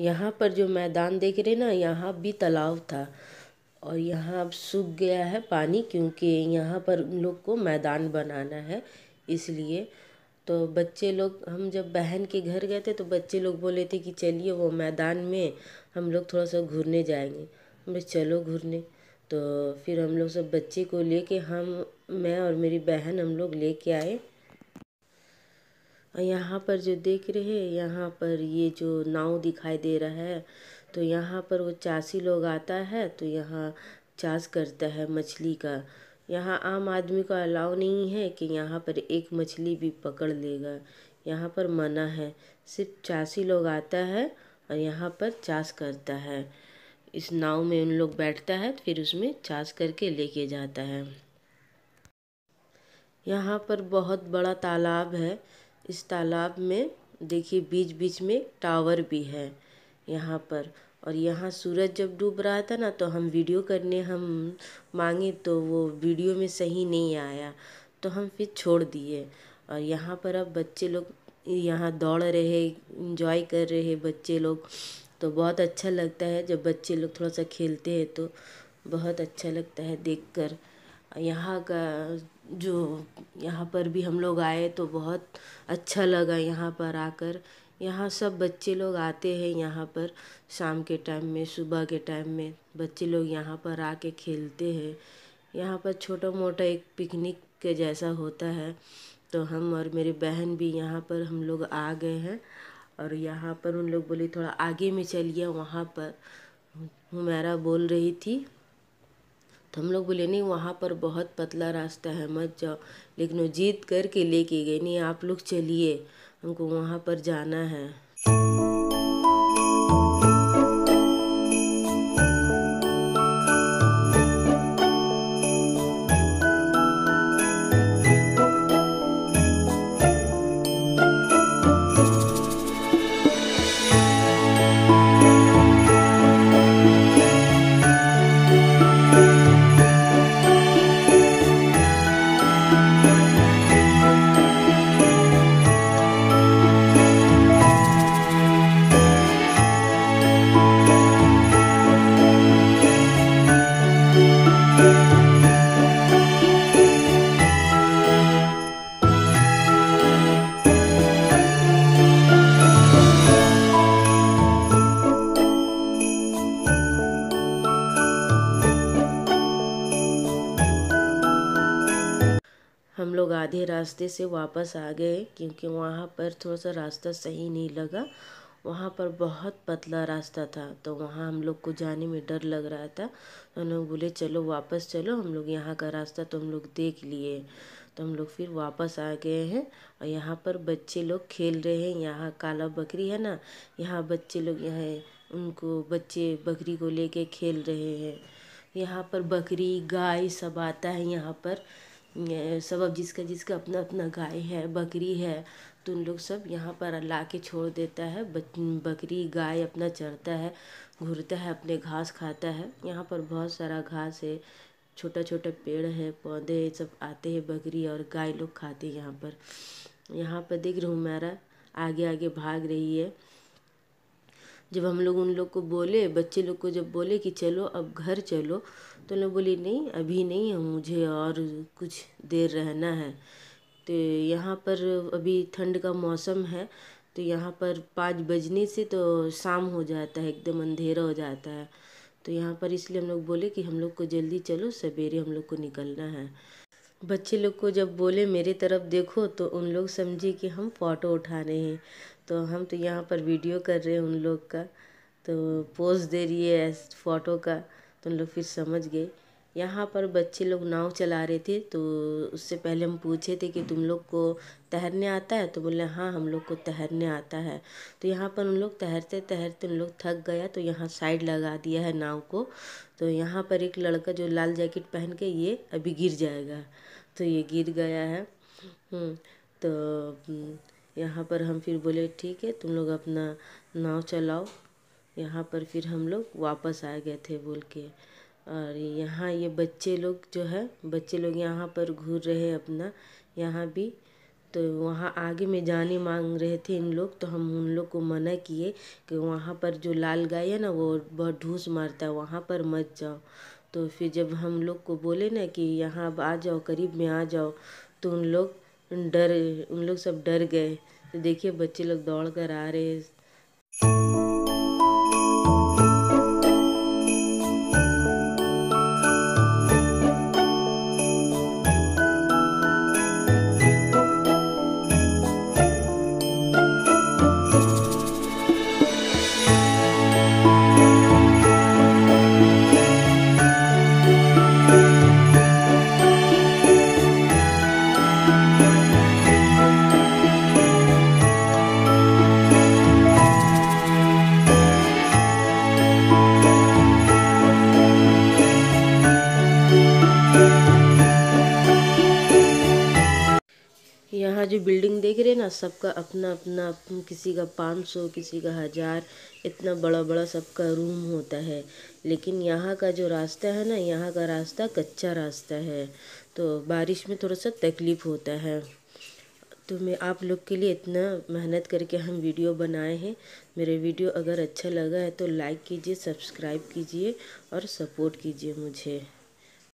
यहाँ पर जो मैदान देख रहे ना यहाँ भी तालाब था और यहाँ अब सूख गया है पानी क्योंकि यहाँ पर उन लोग को मैदान बनाना है इसलिए तो बच्चे लोग हम जब बहन के घर गए थे तो बच्चे लोग बोले थे कि चलिए वो मैदान में हम लोग थोड़ा सा घूरने जाएंगे हम चलो घूरने तो फिर हम लोग सब बच्चे को लेके हम मैं और मेरी बहन हम लोग लेके आए यहाँ पर जो देख रहे हैं यहाँ पर ये जो नाव दिखाई दे रहा है तो यहाँ पर वो चासी लोग आता है तो यहाँ चास करता है मछली का यहाँ आम आदमी को अलाउ नहीं है कि यहाँ पर एक मछली भी पकड़ लेगा यहाँ पर मना है सिर्फ चासी लोग आता है और यहाँ पर चास करता है इस नाव में उन लोग बैठता है फिर उसमें चास करके लेके जाता है यहाँ पर बहुत बड़ा तालाब है इस तालाब में देखिए बीच बीच में टावर भी है यहाँ पर और यहाँ सूरज जब डूब रहा था ना तो हम वीडियो करने हम मांगे तो वो वीडियो में सही नहीं आया तो हम फिर छोड़ दिए और यहाँ पर अब बच्चे लोग यहाँ दौड़ रहे इंजॉय कर रहे बच्चे लोग तो बहुत अच्छा लगता है जब बच्चे लोग थोड़ा सा खेलते हैं तो बहुत अच्छा लगता है देखकर यहाँ का जो यहाँ पर भी हम लोग आए तो बहुत अच्छा लगा यहाँ पर आकर यहाँ सब बच्चे लोग आते हैं यहाँ पर शाम के टाइम में सुबह के टाइम में बच्चे लोग यहाँ पर आके खेलते हैं यहाँ पर छोटा मोटा एक पिकनिक के जैसा होता है तो हम और मेरी बहन भी यहाँ पर हम लोग आ गए हैं और यहाँ पर उन लोग बोले थोड़ा आगे में चलिए वहाँ पर हमारा बोल रही थी तो हम लोग बोले नहीं वहाँ पर बहुत पतला रास्ता है मत जाओ लेकिन वो जीत करके लेके गए नहीं आप लोग चलिए हमको वहाँ पर जाना है हम लोग आधे रास्ते से वापस आ गए क्योंकि वहाँ पर थोड़ा सा रास्ता सही नहीं लगा वहाँ पर बहुत पतला रास्ता था तो वहाँ हम लोग को जाने में डर लग रहा था तो हम लोग बोले चलो वापस चलो हम लोग यहाँ का रास्ता तो हम लोग देख लिए तो हम लोग फिर वापस आ गए हैं और यहाँ पर बच्चे लोग खेल रहे हैं यहाँ काला बकरी है ना यहाँ बच्चे लोग यहाँ उनको बच्चे बकरी को लेके खेल रहे हैं यहाँ पर बकरी गाय सब आता है यहाँ पर सब अब जिसका जिसका अपना अपना गाय है बकरी है तो उन लोग सब यहाँ पर ला के छोड़ देता है बकरी गाय अपना चरता है घूरता है अपने घास खाता है यहाँ पर बहुत सारा घास है छोटा छोटा पेड़ है पौधे सब आते हैं बकरी और गाय लोग खाते हैं यहाँ पर यहाँ पर देख रहा हूँ मेरा आगे आगे भाग रही है जब हम लोग उन लोग को बोले बच्चे लोग को जब बोले कि चलो अब घर चलो तो लोग बोली नहीं अभी नहीं मुझे और कुछ देर रहना है तो यहाँ पर अभी ठंड का मौसम है तो यहाँ पर पाँच बजने से तो शाम हो जाता है एकदम अंधेरा हो जाता है तो यहाँ पर इसलिए हम लोग बोले कि हम लोग को जल्दी चलो सवेरे हम लोग को निकलना है बच्चे लोग को जब बोले मेरे तरफ़ देखो तो उन लोग समझे कि हम फ़ोटो उठा रहे हैं तो हम तो यहाँ पर वीडियो कर रहे हैं उन लोग का तो पोज़ दे रही है फ़ोटो का तो उन लोग फिर समझ गए यहाँ पर बच्चे लोग नाव चला रहे थे तो उससे पहले हम पूछे थे कि तुम लोग को तैरने आता है तो बोले हाँ हम लोग को तैरने आता है तो यहाँ पर उन लोग तैरते तैरते उन लोग थक गया तो यहाँ साइड लगा दिया है नाव को तो यहाँ पर एक लड़का जो लाल जैकेट पहन के ये अभी गिर जाएगा तो ये गिर गया है हम्म, तो हम्म, यहाँ पर हम फिर बोले ठीक है तुम लोग अपना नाव चलाओ यहाँ पर फिर हम लोग वापस आ गए थे बोल के और यहाँ ये बच्चे लोग जो है बच्चे लोग यहाँ पर घूर रहे अपना यहाँ भी तो वहाँ आगे में जाने मांग रहे थे इन लोग तो हम उन लोग को मना किए कि वहाँ पर जो लाल गाय है ना वो बहुत ढूस मारता है वहाँ पर मत जाओ तो फिर जब हम लोग को बोले ना कि यहाँ अब आ जाओ करीब में आ जाओ तो उन लोग डर उन लोग सब डर गए तो देखिए बच्चे लोग दौड़ कर आ रहे हैं जो बिल्डिंग देख रहे हैं ना सबका अपना अपना किसी का पाँच सौ किसी का हज़ार इतना बड़ा बड़ा सबका रूम होता है लेकिन यहाँ का जो रास्ता है ना यहाँ का रास्ता कच्चा रास्ता है तो बारिश में थोड़ा सा तकलीफ़ होता है तो मैं आप लोग के लिए इतना मेहनत करके हम वीडियो बनाए हैं मेरे वीडियो अगर अच्छा लगा है तो लाइक कीजिए सब्सक्राइब कीजिए और सपोर्ट कीजिए मुझे